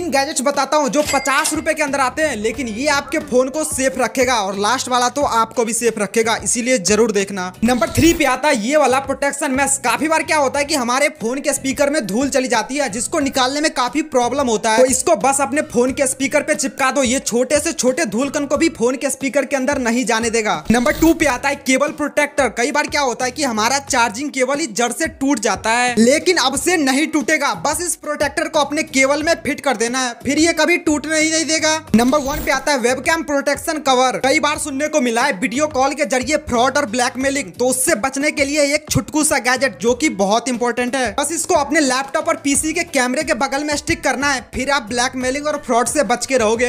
तीन गैजेट्स बताता हूँ जो पचास रुपए के अंदर आते हैं लेकिन ये आपके फोन को सेफ रखेगा और लास्ट वाला तो आपको भी सेफ रखेगा इसीलिए जरूर देखना नंबर थ्री पे आता है ये वाला प्रोटेक्शन मैस काफी बार क्या होता है कि हमारे फोन के स्पीकर में धूल चली जाती है जिसको निकालने में काफी प्रॉब्लम होता है तो इसको बस अपने फोन के स्पीकर पे चिपका दो ये छोटे से छोटे धूल कन को भी फोन के स्पीकर के अंदर नहीं जाने देगा नंबर टू पे आता है केबल प्रोटेक्टर कई बार क्या होता है कि हमारा चार्जिंग केबल ही जड़ से टूट जाता है लेकिन अब से नहीं टूटेगा बस इस प्रोटेक्टर को अपने केबल में फिट कर देना देना है फिर ये कभी टूटने नहीं देगा नंबर वन पे आता है वेब प्रोटेक्शन कवर कई बार सुनने को मिला है वीडियो कॉल के जरिए फ्रॉड और ब्लैकमेलिंग तो उससे बचने के लिए एक छुटकू सा गैजेट जो की बहुत इंपॉर्टेंट है बस इसको अपने लैपटॉप और पीसी के कैमरे के बगल में स्टिक करना है फिर आप ब्लैकमेलिंग और फ्रॉड से बच के रहोगे